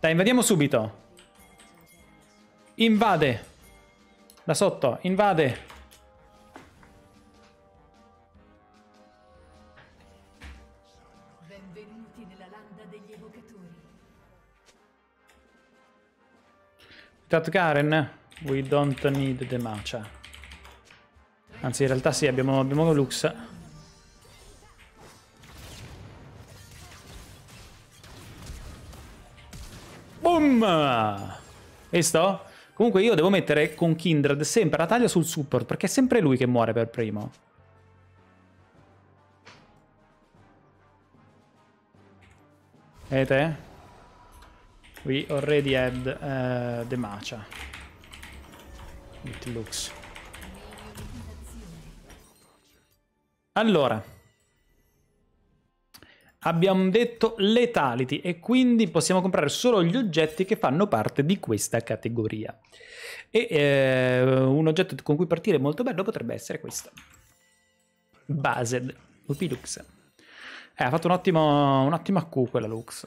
Dai, invadiamo subito. Invade. Da sotto, invade. Benvenuti nella landa degli evocatori. Without Karen, we don't need the matcha. Anzi, in realtà sì, abbiamo, abbiamo Lux. Boom! Visto? Comunque io devo mettere con Kindred sempre la taglia sul support, perché è sempre lui che muore per primo. Vedete? We already had uh, the matcha. It looks. Allora abbiamo detto letality e quindi possiamo comprare solo gli oggetti che fanno parte di questa categoria. E eh, un oggetto con cui partire molto bello potrebbe essere questo. Based, Upilux. Eh, ha fatto un ottimo, un ottimo AQ quella Lux.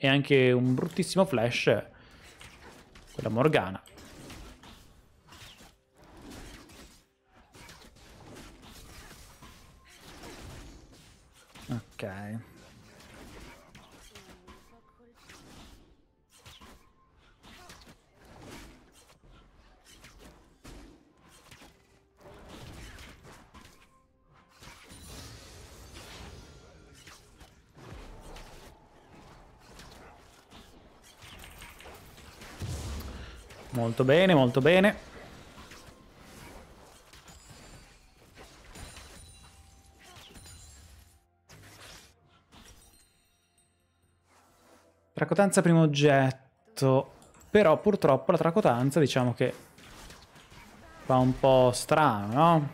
E anche un bruttissimo flash, quella Morgana. Ok. Molto bene, molto bene. Tracotanza primo oggetto. Però purtroppo la tracotanza diciamo che fa un po' strano, no?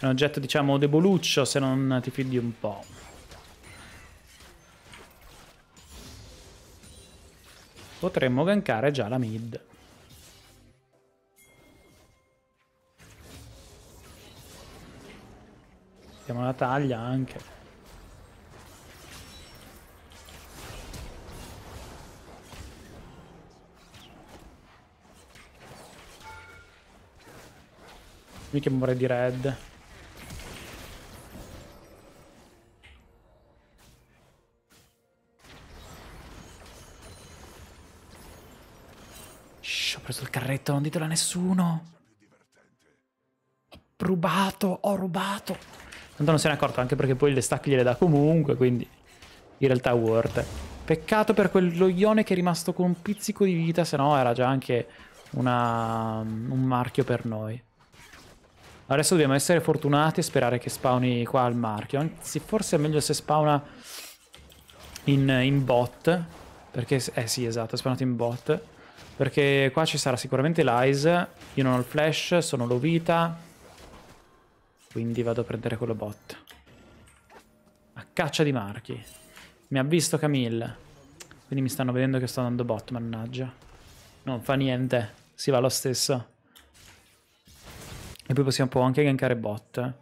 È un oggetto diciamo deboluccio se non ti fidi un po'. Potremmo gankare già la mid. Vediamo la taglia anche. Lui che muore di red. Shh, ho preso il carretto, non ditelo a nessuno. Ho rubato, ho rubato. Tanto non se ne è accorto, anche perché poi le stack gliele dà comunque, quindi in realtà worth. Peccato per quello ione che è rimasto con un pizzico di vita, se no era già anche una, un marchio per noi. Adesso dobbiamo essere fortunati e sperare che spawni qua al marchio. Anzi, forse è meglio se spawna in, in bot. Perché... Eh sì, esatto, è spawnato in bot. Perché qua ci sarà sicuramente l'Ice. Io non ho il flash, sono low vita. Quindi vado a prendere quello bot. A caccia di marchi. Mi ha visto Camille. Quindi mi stanno vedendo che sto andando bot, mannaggia. Non fa niente. Si va lo stesso e poi possiamo può anche gankare bot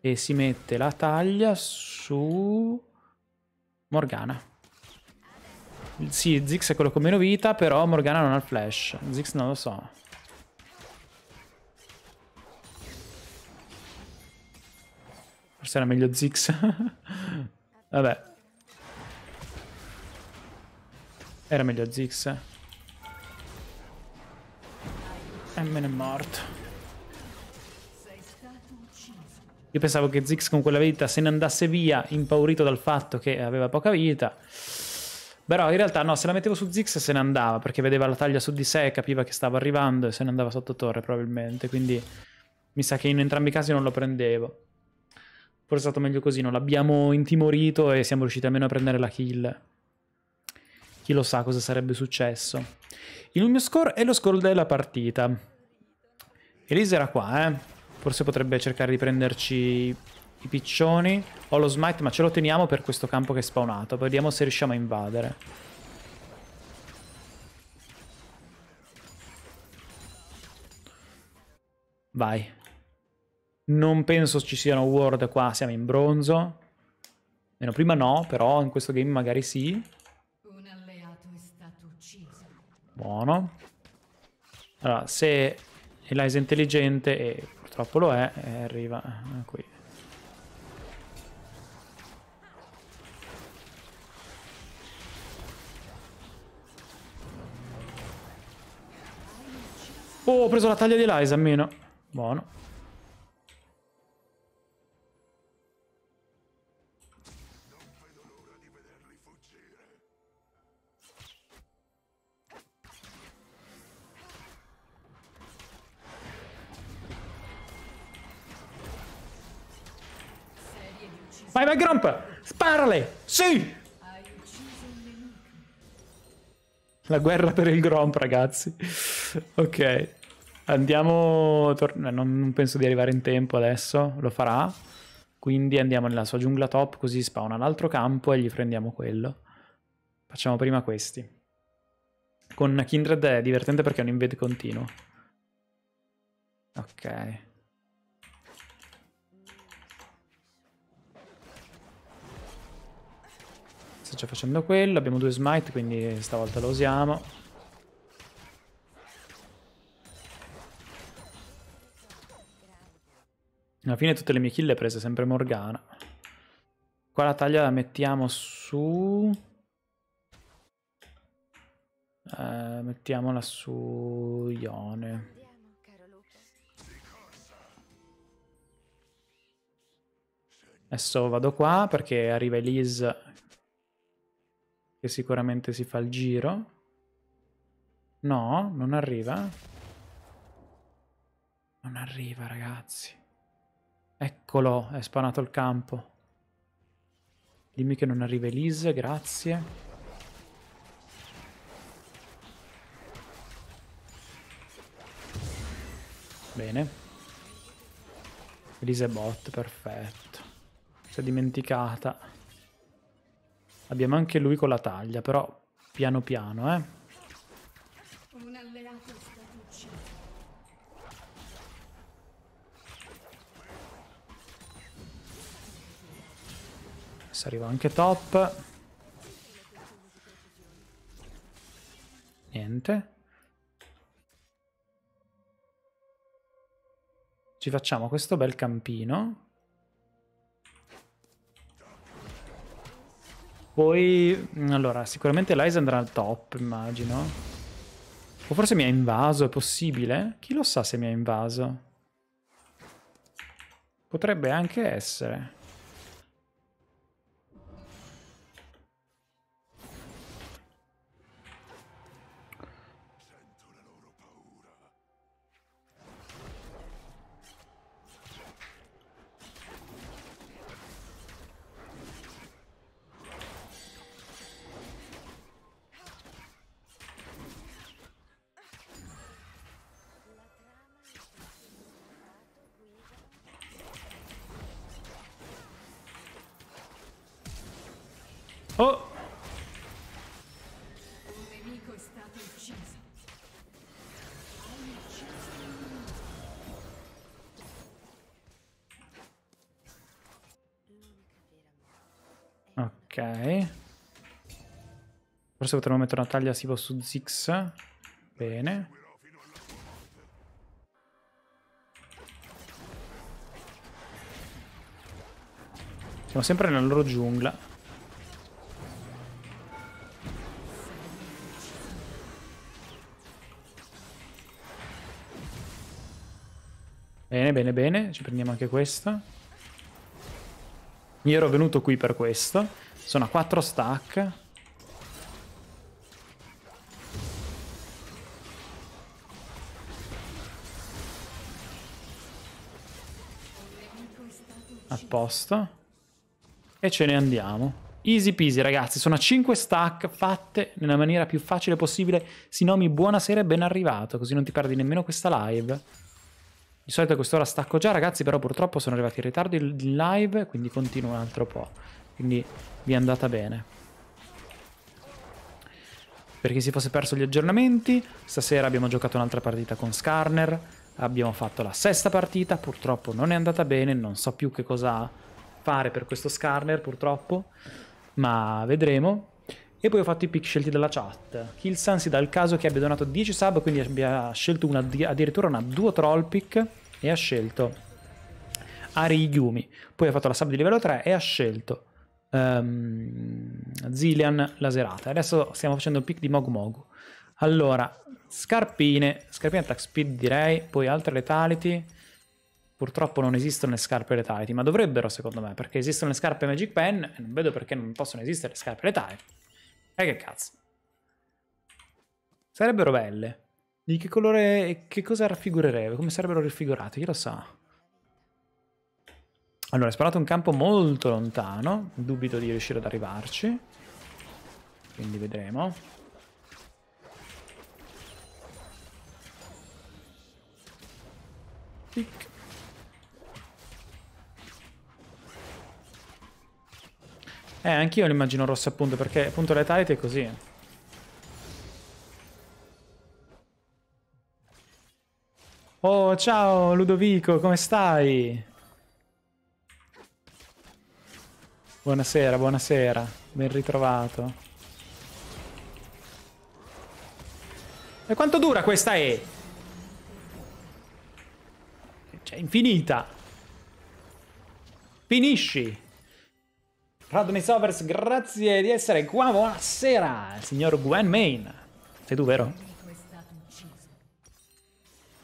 e si mette la taglia su Morgana sì, Zix è quello con meno vita, però Morgana non ha il flash. Zix non lo so. Forse era meglio Zix. Vabbè. Era meglio Zix. E me ne è morto. Io pensavo che Zix con quella vita se ne andasse via, impaurito dal fatto che aveva poca vita. Però in realtà no, se la mettevo su Zix se ne andava, perché vedeva la taglia su di sé, capiva che stava arrivando e se ne andava sotto torre probabilmente, quindi mi sa che in entrambi i casi non lo prendevo. Forse è stato meglio così, non l'abbiamo intimorito e siamo riusciti almeno a prendere la kill. Chi lo sa cosa sarebbe successo. Il mio score è lo score della partita. Elise era qua, eh. Forse potrebbe cercare di prenderci i piccioni. Ho lo smite, ma ce lo teniamo per questo campo che è spawnato. Vediamo se riusciamo a invadere. Vai. Non penso ci siano ward qua, siamo in bronzo. Meno prima no, però in questo game magari sì. Buono. Allora, se Eliza è intelligente e Purtroppo lo è e arriva eh, qui. Oh, ho preso la taglia di Eliza, almeno. Buono. Vai, vai, Grump! Sparale! Sì! La guerra per il Gromp, ragazzi. ok. Andiamo... Eh, non penso di arrivare in tempo adesso. Lo farà. Quindi andiamo nella sua giungla top, così spawna l'altro campo e gli prendiamo quello. Facciamo prima questi. Con Kindred è divertente perché è un invade continuo. Ok. sto facendo quello. Abbiamo due smite, quindi stavolta lo usiamo. Alla fine tutte le mie kill le prese sempre Morgana. Qua la taglia la mettiamo su... Eh, mettiamola su Ione. Adesso vado qua perché arriva Elise che sicuramente si fa il giro. No, non arriva. Non arriva, ragazzi. Eccolo, è spanato il campo. Dimmi che non arriva Elise, grazie. Bene. Elise è bot, perfetto. Si è dimenticata. Abbiamo anche lui con la taglia, però piano piano, eh. Un alleato Adesso arriva anche top. Niente. Ci facciamo questo bel campino. Poi, mm, allora, sicuramente Lies andrà al top, immagino. O forse mi ha invaso, è possibile? Chi lo sa se mi ha invaso? Potrebbe anche essere. Oh! Ok. Forse potremmo mettere una taglia tipo su Zix. Bene. Siamo sempre nella loro giungla. bene, bene. Ci prendiamo anche questa. Io ero venuto qui per questo. Sono a 4 stack. A posto. E ce ne andiamo. Easy peasy ragazzi, sono a 5 stack fatte nella maniera più facile possibile. Sinomi, buonasera e ben arrivato, così non ti perdi nemmeno questa live. Di solito a quest'ora stacco già, ragazzi, però purtroppo sono arrivati in ritardo in live, quindi continuo un altro po'. Quindi vi è andata bene. Per chi si fosse perso gli aggiornamenti, stasera abbiamo giocato un'altra partita con Scarner, abbiamo fatto la sesta partita, purtroppo non è andata bene, non so più che cosa fare per questo Scarner, purtroppo, ma vedremo. E poi ho fatto i pick scelti dalla chat. Killsan si dà il caso che abbia donato 10 sub, quindi abbia scelto una, addirittura una duo troll pick e ha scelto Ari Yumi. Poi ha fatto la sub di livello 3 e ha scelto um, Zillian Laserata. Adesso stiamo facendo il pick di Mogu Mogu. Allora, scarpine, scarpine attack speed direi, poi altre letality. Purtroppo non esistono le scarpe letality, ma dovrebbero secondo me, perché esistono le scarpe Magic Pen e non vedo perché non possono esistere le scarpe letality. E eh, che cazzo. Sarebbero belle. Di che colore... Che cosa raffigurerebbe? Come sarebbero raffigurate? Chi lo sa? Allora, è sparato un campo molto lontano. Dubito di riuscire ad arrivarci. Quindi vedremo. Tic. Eh, anch'io l'immagino rosso appunto, perché appunto Letality è così. Eh. Oh, ciao Ludovico, come stai? Buonasera, buonasera, ben ritrovato. E quanto dura questa E? Cioè, infinita. Finisci. Radmesovers, grazie di essere qua, buonasera, signor Gwen Main. Sei tu, vero?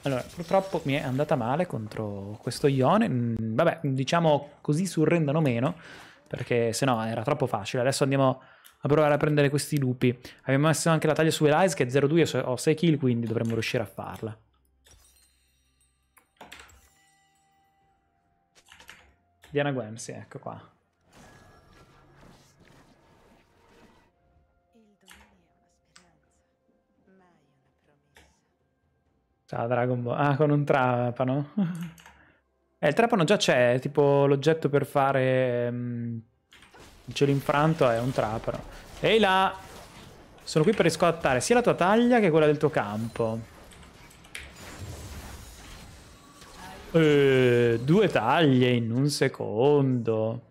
Allora, purtroppo mi è andata male contro questo Ione. Mm, vabbè, diciamo così surrendano meno, perché se no era troppo facile. Adesso andiamo a provare a prendere questi lupi. Abbiamo messo anche la taglia su Elias che è 0-2, ho 6 kill, quindi dovremmo riuscire a farla. Diana Gwen, sì, ecco qua. Ciao Dragon Ball. Ah, con un trapano. eh, il trapano già c'è, tipo l'oggetto per fare um, il cielo infranto è un trapano. Ehi là! Sono qui per riscattare sia la tua taglia che quella del tuo campo. Eh, due taglie in un secondo.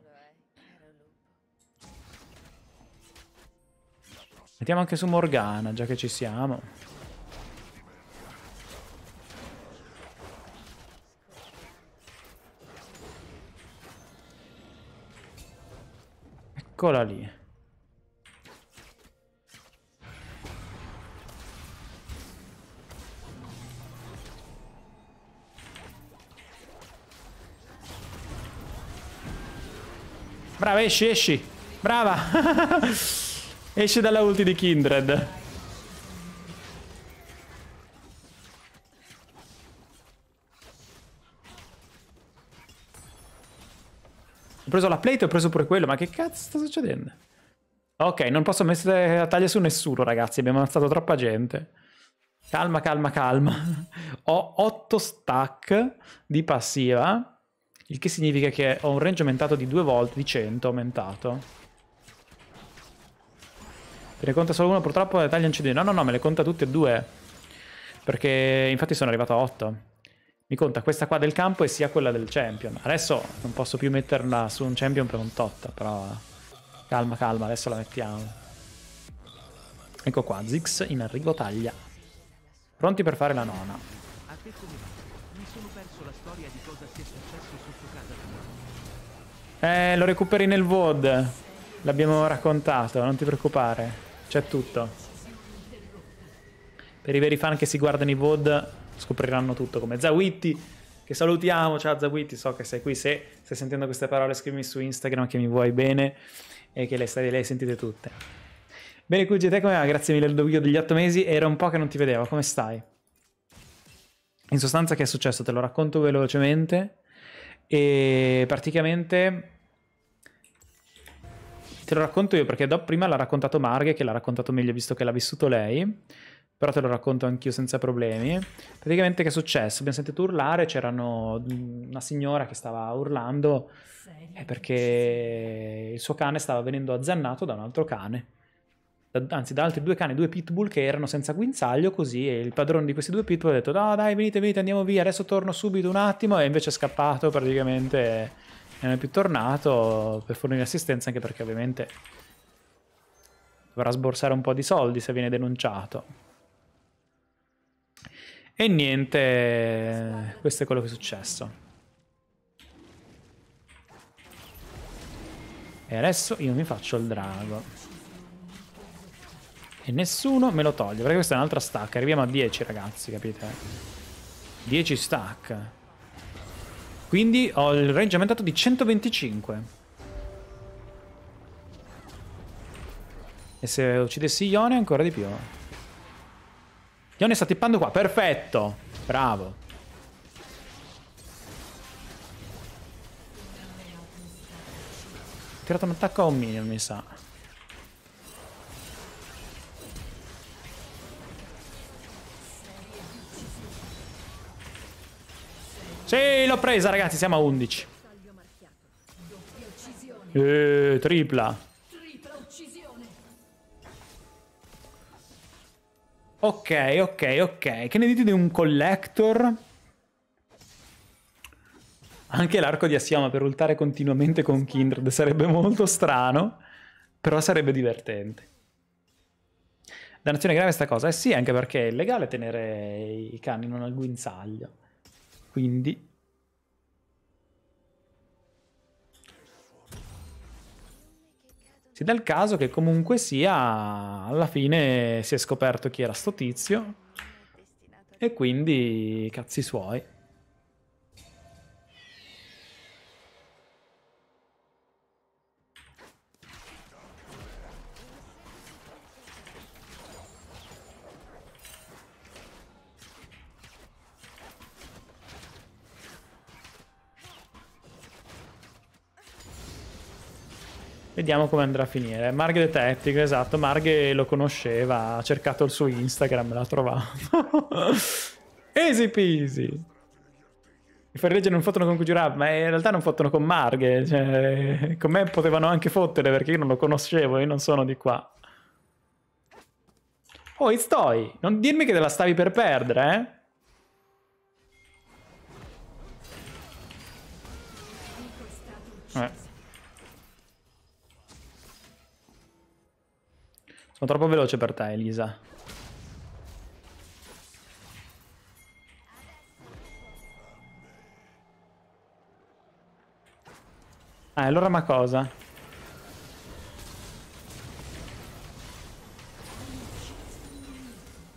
Mettiamo anche su Morgana, già che ci siamo. Eccola lì. Brava, esci, esci. Brava. esci dalla ulti di Kindred. Ho preso la plate e ho preso pure quello, ma che cazzo sta succedendo? Ok, non posso mettere la taglia su nessuno, ragazzi, abbiamo ammazzato troppa gente. Calma, calma, calma. ho 8 stack di passiva, il che significa che ho un range aumentato di 2 volte, di 100 aumentato. Te ne conta solo uno, purtroppo ne tagliano CD. No, no, no, me le conta tutte e due. Perché infatti sono arrivato a 8 mi conta questa qua del campo e sia quella del champion. Adesso non posso più metterla su un champion per un tot, però calma calma, adesso la mettiamo. Ecco qua, Zix in arrivo taglia. Pronti per fare la nona. Eh, lo recuperi nel VOD. L'abbiamo raccontato, non ti preoccupare. C'è tutto. Per i veri fan che si guardano i VOD, scopriranno tutto come Zawitti, che salutiamo, ciao Zawitti, so che sei qui, se stai sentendo queste parole scrivimi su Instagram che mi vuoi bene e che le, stai, le sentite tutte. Bene Cugi, te come va? Grazie mille Ludovico degli 8 mesi, era un po' che non ti vedevo, come stai? In sostanza che è successo? Te lo racconto velocemente e praticamente te lo racconto io perché dopo prima l'ha raccontato Marghe che l'ha raccontato meglio visto che l'ha vissuto lei però te lo racconto anch'io senza problemi. Praticamente che è successo? Abbiamo sentito urlare, c'era una signora che stava urlando eh, perché il suo cane stava venendo azzannato da un altro cane. Da, anzi, da altri due cani, due pitbull che erano senza guinzaglio, così e il padrone di questi due pitbull ha detto: No, dai, venite, venite, andiamo via, adesso torno subito un attimo. E invece è scappato praticamente e non è più tornato per fornire assistenza, anche perché ovviamente dovrà sborsare un po' di soldi se viene denunciato. E niente, questo è quello che è successo. E adesso io mi faccio il drago. E nessuno me lo toglie, perché questa è un'altra stack. Arriviamo a 10, ragazzi, capite? 10 stack. Quindi ho il range aumentato di 125. E se uccidessi Ione ancora di più. Ione sta tippando qua, perfetto. Bravo. Ho tirato un attacco a un minion, mi sa. Sì, l'ho presa, ragazzi, siamo a 11. Eh, tripla. Ok, ok, ok. Che ne dite di un collector? Anche l'arco di Assiama per ultare continuamente con Kindred sarebbe molto strano, però sarebbe divertente. Dannazione grave sta cosa? Eh sì, anche perché è illegale tenere i cani non al guinzaglio. Quindi Sì, dal caso che comunque sia, alla fine si è scoperto chi era sto tizio e quindi cazzi suoi. Vediamo come andrà a finire. Marg Detective, esatto, Marg lo conosceva, ha cercato il suo Instagram, l'ha trovato. Easy peasy. Mi fai leggere un fottono con Kujirab, ma in realtà non fottono con Marghe. Cioè, con me potevano anche fottere perché io non lo conoscevo, io non sono di qua. Oh, it's Iztoi, non dirmi che te la stavi per perdere, eh? Sono troppo veloce per te, Elisa. Ah, allora ma cosa?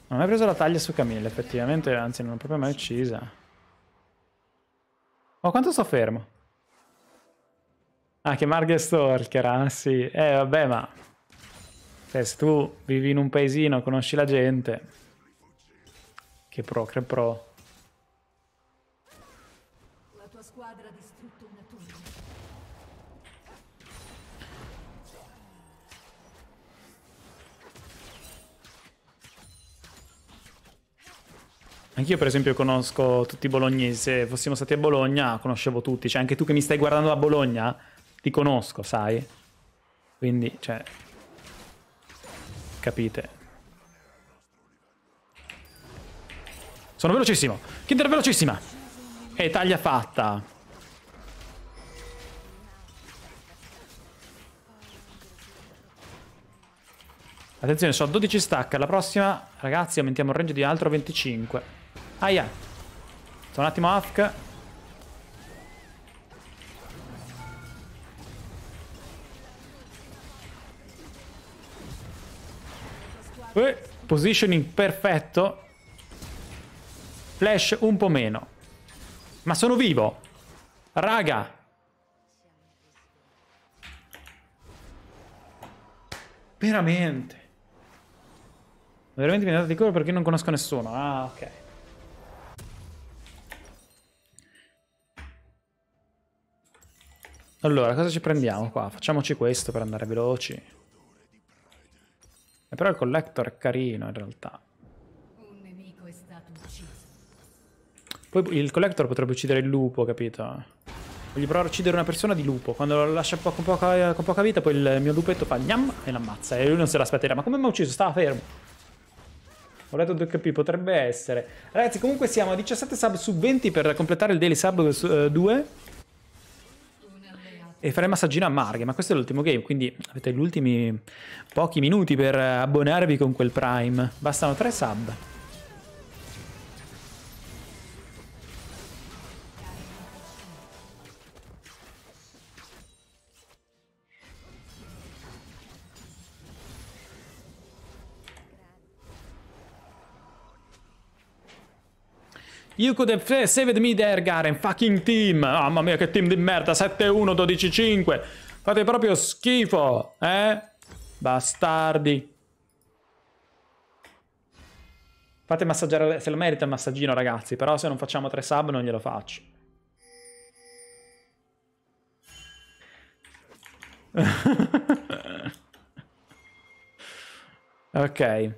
Non hai preso la taglia su Camilla, effettivamente, anzi non l'ho proprio mai uccisa. Ma quanto sto fermo? Ah, che Margherita stalker, ah sì. Eh, vabbè, ma... Cioè, se tu vivi in un paesino, conosci la gente, che pro, che pro. La tua squadra ha distrutto una torre. Anch'io per esempio conosco tutti i bolognesi, se fossimo stati a Bologna conoscevo tutti, cioè anche tu che mi stai guardando da Bologna ti conosco, sai? Quindi, cioè, Capite? Sono velocissimo. Kinder velocissima. E taglia fatta. Attenzione, sono a 12 stack. La prossima, ragazzi, aumentiamo il range di altro 25. Aia. Sto un attimo AFK. Eh, positioning perfetto. Flash un po' meno. Ma sono vivo. Raga. Veramente. Veramente mi è dato di cuore perché non conosco nessuno. Ah, ok. Allora, cosa ci prendiamo qua? Facciamoci questo per andare veloci. Eh, però il collector è carino in realtà. Un nemico è stato ucciso. Poi il collector potrebbe uccidere il lupo, capito? Voglio provare a uccidere una persona di lupo. Quando lo lascia po con, poca, con, poca, vita, poi il mio lupetto fa gnam e l'ammazza. E lui non se l'aspetterà. Ma come mi ha ucciso? Stava fermo. Ho letto 2 HP, potrebbe essere. Ragazzi, comunque siamo a 17 sub su 20 per completare il daily sub 2. Eh, e farei massaggino a Marghe, ma questo è l'ultimo game, quindi avete gli ultimi pochi minuti per abbonarvi con quel Prime. Bastano tre sub. You could have saved me there, Garen. Fucking team. Ah, mamma mia, che team di merda. 7-1, 12-5. Fate proprio schifo, eh? Bastardi. Fate massaggiare... Se lo merita il massaggino, ragazzi. Però se non facciamo tre sub non glielo faccio. ok.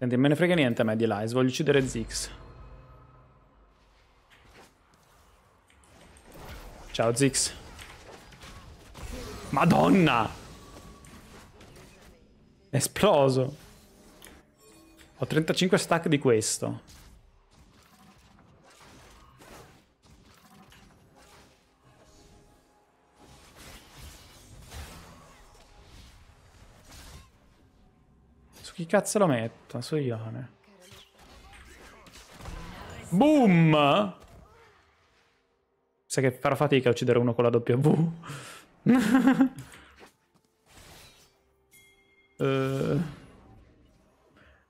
Senti, me ne frega niente a me di Lies, voglio uccidere Zix. Ciao Zix. Madonna! Esploso. Ho 35 stack di questo. cazzo lo metto? Soglione. Boom! Sai che farà fatica a uccidere uno con la W. uh,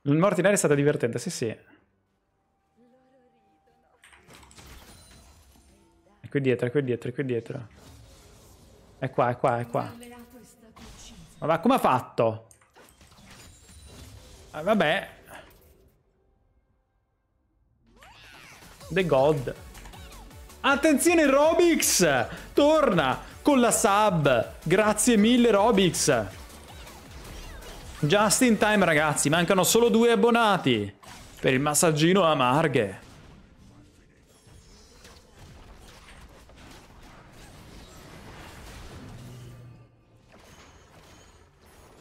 il eh, Mortinari è stato divertente, sì sì. È qui dietro, è qui dietro, è qui dietro. È qua, è qua, è qua. Ma come ha fatto? Ah, vabbè. The God. Attenzione Robix! Torna con la sub. Grazie mille Robix. Just in time ragazzi, mancano solo due abbonati per il massaggino a Marghe.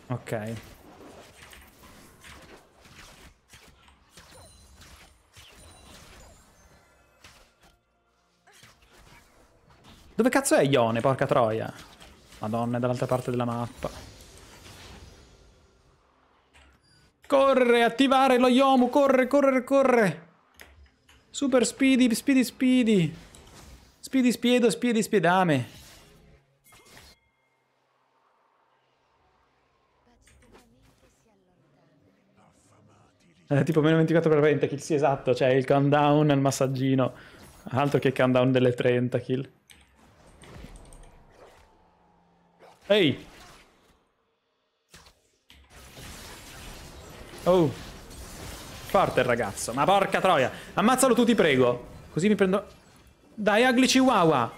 Ok. Dove cazzo è Ione, porca troia? Madonna, è dall'altra parte della mappa. Corre, attivare lo Yomu, corre, corre, corre. Super speedy, speedy, speedy. Speedy, spiedo, speedy, spiedame. Eh, tipo meno 24 per 20 kill, sì esatto, cioè il countdown, il massaggino. Altro che countdown delle 30 kill. Ehi! Oh! Forte il ragazzo, ma porca troia! Ammazzalo tu, ti prego! Così mi prendo... Dai, Ugly Chihuahua!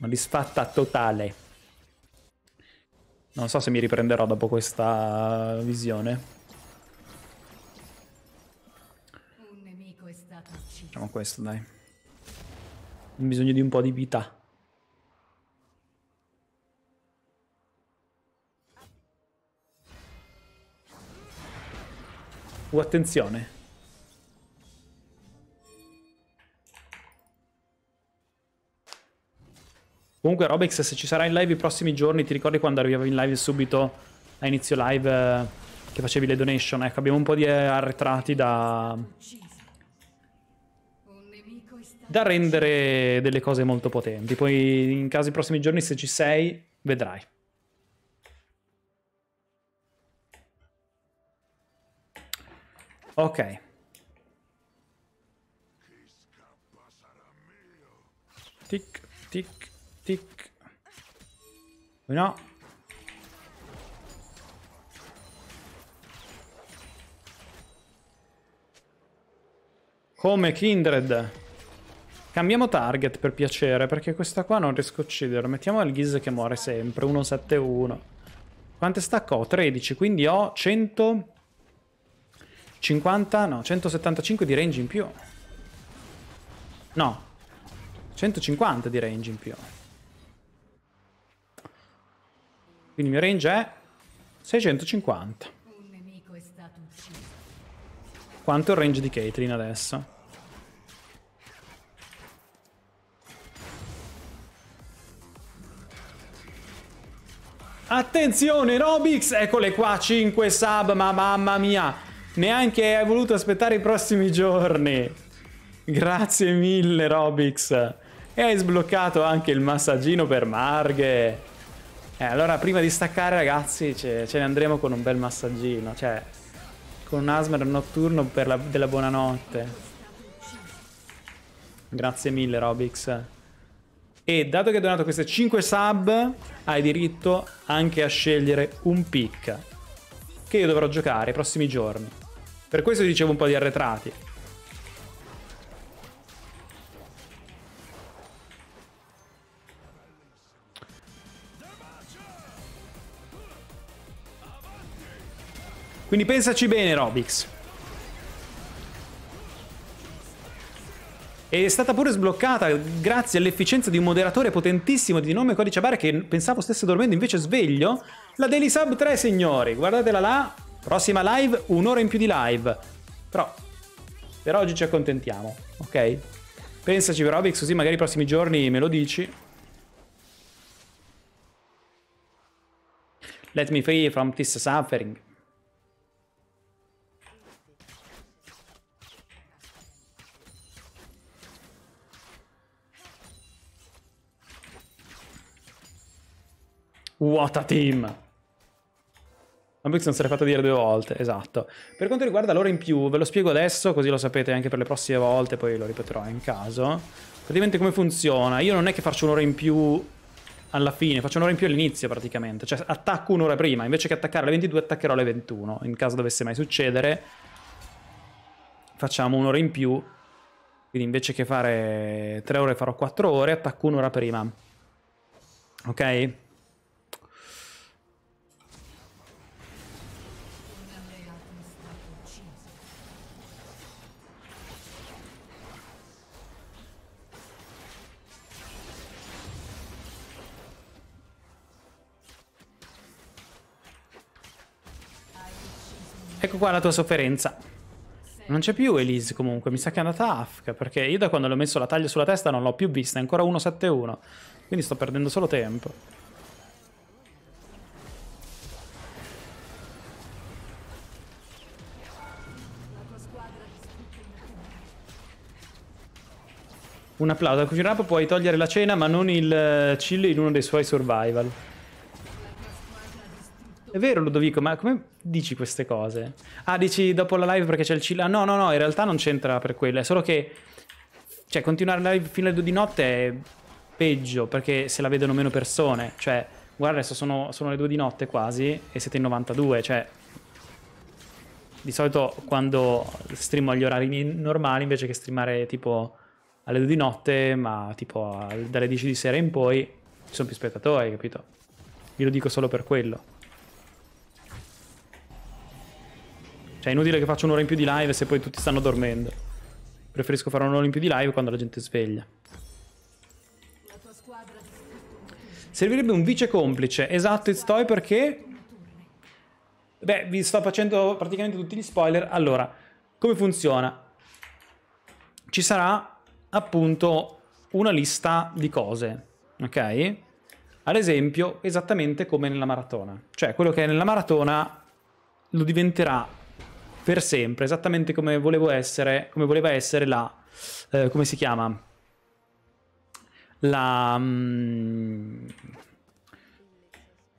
Una disfatta totale. Non so se mi riprenderò dopo questa visione. Facciamo questo, dai bisogno di un po' di vita. Oh, attenzione. Comunque Robex, se ci sarà in live i prossimi giorni, ti ricordi quando arrivavi in live subito a inizio live eh, che facevi le donation? Ecco, abbiamo un po' di eh, arretrati da da rendere delle cose molto potenti. Poi in caso i prossimi giorni se ci sei vedrai. Ok. Tic, tic, tic. No. Come Kindred. Cambiamo target per piacere, perché questa qua non riesco a ucciderla. Mettiamo il Ghiz che muore sempre, 171. Quante stacco ho? 13, quindi ho 100 150, no, 175 di range in più. No, 150 di range in più. Quindi il mio range è 650. Quanto è il range di Caitlyn adesso? Attenzione Robix, eccole qua 5 sub, ma mamma mia, neanche hai voluto aspettare i prossimi giorni. Grazie mille Robix. E hai sbloccato anche il massaggino per Marghe. Eh, allora prima di staccare ragazzi ce, ce ne andremo con un bel massaggino, cioè con un asmer notturno la, della buonanotte. Grazie mille Robix. E dato che hai donato queste 5 sub, hai diritto anche a scegliere un pick che io dovrò giocare i prossimi giorni. Per questo dicevo un po' di arretrati. Quindi pensaci bene, Robix. è stata pure sbloccata grazie all'efficienza di un moderatore potentissimo di nome Codice Bar che pensavo stesse dormendo invece sveglio. La Daily Sub 3, signori, guardatela là. Prossima live, un'ora in più di live. Però, per oggi ci accontentiamo, ok? Pensaci, Verobix, così magari i prossimi giorni me lo dici. Let me free from this suffering. What a team! Ambix non se fatto dire due volte, esatto. Per quanto riguarda l'ora in più, ve lo spiego adesso, così lo sapete anche per le prossime volte, poi lo ripeterò in caso. Praticamente come funziona? Io non è che faccio un'ora in più alla fine, faccio un'ora in più all'inizio praticamente, cioè attacco un'ora prima, invece che attaccare alle 22 attaccherò alle 21, in caso dovesse mai succedere. Facciamo un'ora in più, quindi invece che fare 3 ore farò 4 ore, attacco un'ora prima. Ok? Ok? ecco qua la tua sofferenza. Non c'è più Elise comunque, mi sa che è andata a perché io da quando l'ho messo la taglia sulla testa non l'ho più vista, è ancora 171. quindi sto perdendo solo tempo. Un applauso, a Kujirap puoi togliere la cena ma non il eh, chill in uno dei suoi survival. È vero Ludovico, ma come dici queste cose? Ah, dici dopo la live perché c'è il cilla. Ah, no, no, no, in realtà non c'entra per quello, è solo che... Cioè, continuare la live fino alle 2 di notte è peggio, perché se la vedono meno persone. Cioè, guarda, adesso sono, sono le 2 di notte quasi e siete in 92, cioè... Di solito quando streamo agli orari normali, invece che streamare tipo alle 2 di notte, ma tipo dalle 10 di sera in poi, ci sono più spettatori, capito? Vi lo dico solo per quello. Cioè è inutile che faccio un'ora in più di live se poi tutti stanno dormendo. Preferisco fare un'ora in più di live quando la gente è sveglia. Servirebbe un vice complice. Esatto, it's toy perché... Beh, vi sto facendo praticamente tutti gli spoiler. Allora, come funziona? Ci sarà appunto una lista di cose, ok? Ad esempio, esattamente come nella maratona. Cioè, quello che è nella maratona lo diventerà per sempre, esattamente come volevo essere, come voleva essere la, eh, come si chiama? La... Mm,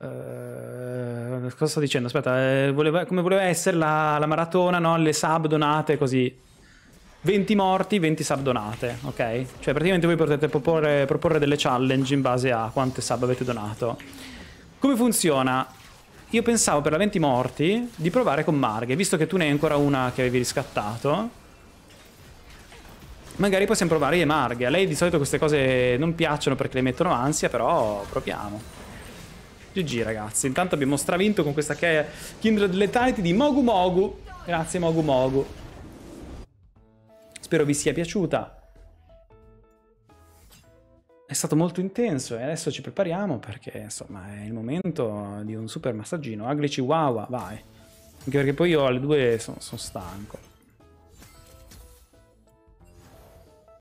eh, cosa sto dicendo? Aspetta, eh, voleva, come voleva essere la, la maratona, no? Le sub donate così. 20 morti, 20 sub donate, ok? Cioè praticamente voi potete proporre, proporre delle challenge in base a quante sub avete donato. Come funziona? Io pensavo per la 20 morti di provare con Marghe, visto che tu ne hai ancora una che avevi riscattato. Magari possiamo provare le Marghe. A lei di solito queste cose non piacciono perché le mettono ansia, però proviamo. GG ragazzi, intanto abbiamo stravinto con questa che è Kindred Letality di Mogu Mogu. Grazie Mogu Mogu. Spero vi sia piaciuta. È stato molto intenso e adesso ci prepariamo perché insomma è il momento di un super massaggino. Aglici wow, vai. Anche perché poi io alle due sono, sono stanco.